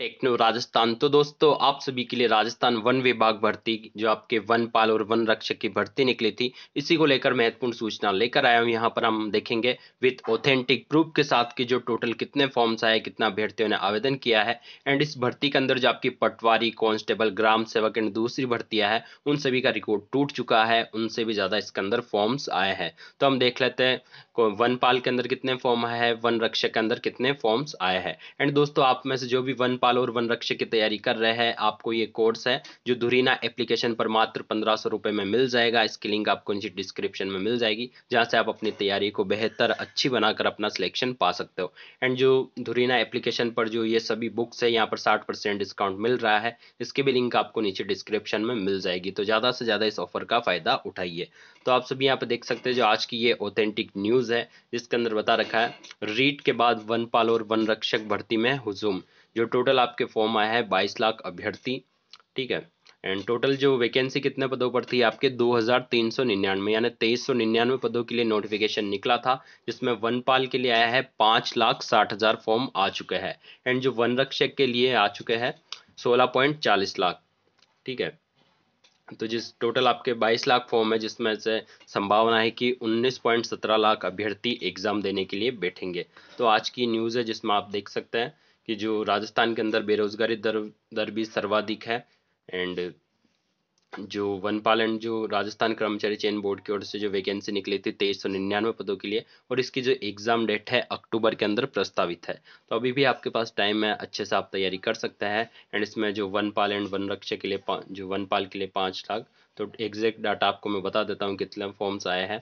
techno Rajasthan तो दोस्तों आप सभी के लिए राजस्थान वन विभाग भर्ती जो आपके वन पाल और वन रक्षक की भर्ती निकली थी इसी को लेकर महत्वपूर्ण सूचना लेकर आया हूँ यहाँ पर हम देखेंगे विथ ऑथेंटिक प्रूफ के साथ कि जो टोटल कितने फॉर्म्स आए कितना अभ्यर्थियों ने आवेदन किया है एंड इस भर्ती के अंदर जो आपकी पटवारी कॉन्स्टेबल ग्राम सेवक एंड दूसरी भर्तियाँ हैं उन सभी का रिकॉर्ड टूट चुका है उनसे भी ज़्यादा इसके अंदर फॉर्म्स आए हैं तो हम देख लेते हैं वन पाल के अंदर कितने फॉर्म आए हैं वन रक्षक के अंदर कितने फॉर्म्स आए हैं एंड दोस्तों आप में से जो भी वन पाल बाल और वन रक्षक की तैयारी कर रहे हैं आपको ये कोर्स है जो धुरीना एप्लीकेशन पर मात्र पंद्रह सौ रुपये में मिल जाएगा इसकी लिंक आपको नीचे डिस्क्रिप्शन में मिल जाएगी जहाँ से आप अपनी तैयारी को बेहतर अच्छी बनाकर अपना सिलेक्शन पा सकते हो एंड जो धुरीना एप्लीकेशन पर जो ये सभी बुक्स है यहाँ पर साठ डिस्काउंट मिल रहा है इसकी भी लिंक आपको नीचे डिस्क्रिप्शन में मिल जाएगी तो ज़्यादा से ज़्यादा इस ऑफर का फ़ायदा उठाइए तो आप सभी यहाँ पर देख सकते हैं जो आज की ये ऑथेंटिक न्यूज़ है जिसके अंदर बता रखा है रीट के बाद वनपाल और वन रक्षक भर्ती में हुजूम जो टोटल आपके फॉर्म आया है बाईस लाख अभ्यर्थी ठीक है एंड टोटल जो वैकेंसी कितने पदों पर थी आपके दो हज़ार तीन सौ निन्यानवे यानी तेईस सौ निन्यानवे पदों के लिए नोटिफिकेशन निकला था जिसमें वन पाल के लिए आया है पांच लाख साठ हज़ार फॉर्म आ चुके हैं एंड जो वन रक्षक के लिए आ चुके हैं सोलह पॉइंट चालीस लाख ठीक है तो जिस टोटल आपके 22 लाख फॉर्म है जिसमें से संभावना है कि 19.17 लाख अभ्यर्थी एग्ज़ाम देने के लिए बैठेंगे तो आज की न्यूज़ है जिसमें आप देख सकते हैं कि जो राजस्थान के अंदर बेरोजगारी दर दर भी सर्वाधिक है एंड जो वन एंड जो राजस्थान कर्मचारी चयन बोर्ड की ओर से जो वैकेंसी निकली थी तेईस सौ निन्यानवे पदों के लिए और इसकी जो एग्ज़ाम डेट है अक्टूबर के अंदर प्रस्तावित है तो अभी भी आपके पास टाइम है अच्छे से आप तैयारी कर सकते हैं एंड इसमें जो वन पाल एंड वन रक्षा के लिए जो वन पाल के लिए पाँच लाख तो एग्जैक्ट डाटा आपको मैं बता देता हूँ कितने फॉर्म्स आए हैं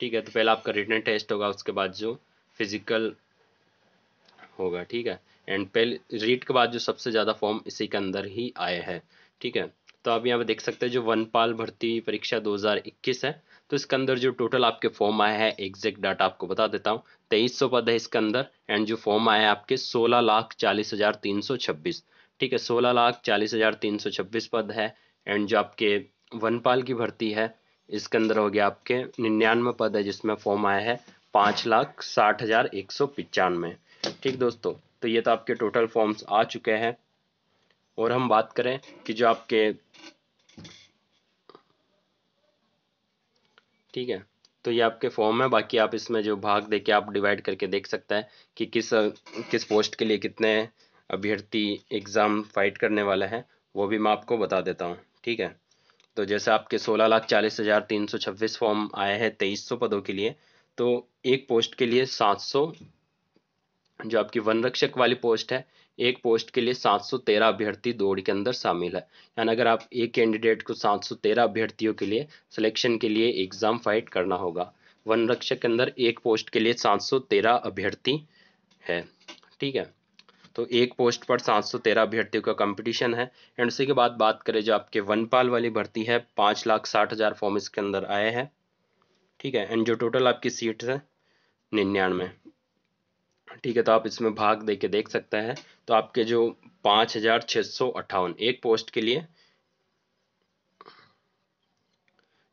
ठीक है तो पहला आपका रिटर्न टेस्ट होगा उसके बाद जो फिजिकल होगा ठीक है एंड पहले रीट के बाद जो सबसे ज़्यादा फॉर्म इसी के अंदर ही आए हैं ठीक है तो आप यहाँ पे देख सकते हैं जो वनपाल भर्ती परीक्षा 2021 है तो इसके अंदर जो टोटल आपके फॉर्म आए हैं एग्जैक्ट डाटा आपको बता देता हूँ तेईस सौ पद है इसके अंदर एंड जो फॉर्म आए हैं आपके सोलह लाख चालीस हज़ार तीन सौ छब्बीस ठीक है सोलह लाख चालीस हज़ार तीन सौ छब्बीस पद है एंड जो आपके वनपाल की भर्ती है इसके अंदर हो गया आपके निन्यानवे पद है जिसमें फॉर्म आया है पाँच लाख साठ हज़ार एक सौ पचानवे ठीक दोस्तों तो ये तो आपके टोटल फॉर्म्स आ चुके हैं और हम बात करें कि जो आपके ठीक है तो ये आपके फॉर्म है बाकी आप इसमें जो भाग दे के आप डिवाइड करके देख सकते हैं कि किस किस पोस्ट के लिए कितने अभ्यर्थी एग्ज़ाम फाइट करने वाले हैं वो भी मैं आपको बता देता हूँ ठीक है तो जैसे आपके सोलह लाख चालीस हज़ार तीन सौ छब्बीस फॉर्म आए हैं तेईस सौ पदों के लिए तो एक पोस्ट के लिए सात सौ जो आपकी वन रक्षक वाली पोस्ट है एक पोस्ट के लिए 713 अभ्यर्थी दौड़ के अंदर शामिल है यानी अगर आप एक कैंडिडेट को 713 अभ्यर्थियों के लिए सिलेक्शन के लिए एग्ज़ाम फाइट करना होगा वन रक्षक के अंदर एक पोस्ट के लिए 713 अभ्यर्थी है ठीक है तो एक पोस्ट पर 713 अभ्यर्थियों का कंपटीशन है एंड उसी के बाद बात करें जो आपके वनपाल वाली भर्ती है पाँच लाख साठ हज़ार फॉर्म इसके अंदर आए हैं ठीक है एंड जो टोटल आपकी सीट है निन्यानवे ठीक है तो आप इसमें भाग दे के देख सकते हैं तो आपके जो पाँच हज़ार छह सौ अट्ठावन एक पोस्ट के लिए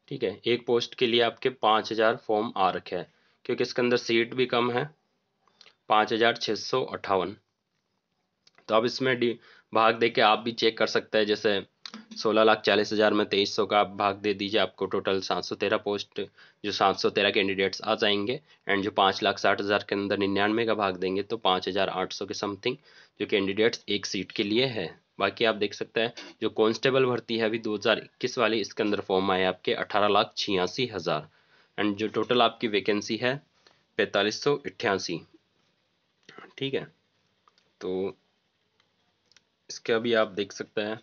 ठीक है एक पोस्ट के लिए आपके पांच हज़ार फॉर्म आ रखे हैं क्योंकि इसके अंदर सीट भी कम है पांच हज़ार छह सौ अट्ठावन तो आप इसमें डी भाग दे के आप भी चेक कर सकते हैं जैसे सोलह लाख चालीस हज़ार में तेईस सौ का आप भाग दे दीजिए आपको टोटल सात सौ तेरह पोस्ट जो सात सौ तेरह कैंडिडेट्स आ जाएंगे एंड जो पाँच लाख साठ हज़ार के अंदर निन्यानवे का भाग देंगे तो पाँच हज़ार आठ सौ के समथिंग जो कैंडिडेट्स एक सीट के लिए है बाकी आप देख सकते हैं जो कॉन्स्टेबल भर्ती है अभी दो वाली इसके अंदर फॉर्म आए आपके अठारह लाख छियासी हज़ार एंड जो टोटल आपकी वैकेंसी है पैंतालीस सौ ठीक है तो इसके अभी आप देख सकते हैं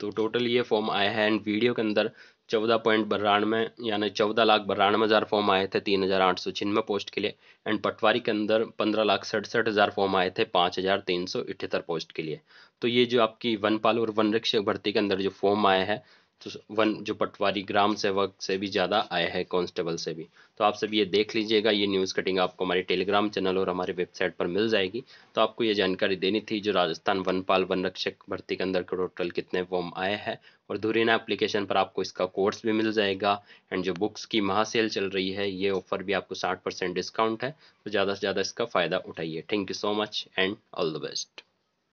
तो टोटल ये फॉर्म आया है एंड वीडियो के अंदर चौदह पॉइंट बारानवे यानी चौदह लाख बारानवे हज़ार फॉर्म आए थे तीन हज़ार आठ सौ छिन्नवे पोस्ट के लिए एंड पटवारी के अंदर पंद्रह लाख सड़सठ हज़ार फॉर्म आए थे पाँच हज़ार तीन सौ इठहत्तर पोस्ट के लिए तो ये जो आपकी वन पाल और वन रक्षक भर्ती के अंदर जो फॉर्म आया है तो वन जो पटवारी ग्राम सेवक से भी ज़्यादा आया है कांस्टेबल से भी तो आप सब ये देख लीजिएगा ये न्यूज़ कटिंग आपको हमारे टेलीग्राम चैनल और हमारे वेबसाइट पर मिल जाएगी तो आपको ये जानकारी देनी थी जो राजस्थान वनपाल वन रक्षक भर्ती के अंदर टोटल कितने फॉर्म आए हैं और धुरीना एप्लीकेशन पर आपको इसका कोर्स भी मिल जाएगा एंड जो बुक्स की महासेल चल रही है ये ऑफर भी आपको साठ डिस्काउंट है तो ज़्यादा से ज़्यादा इसका फ़ायदा उठाइए thank you so much and all the best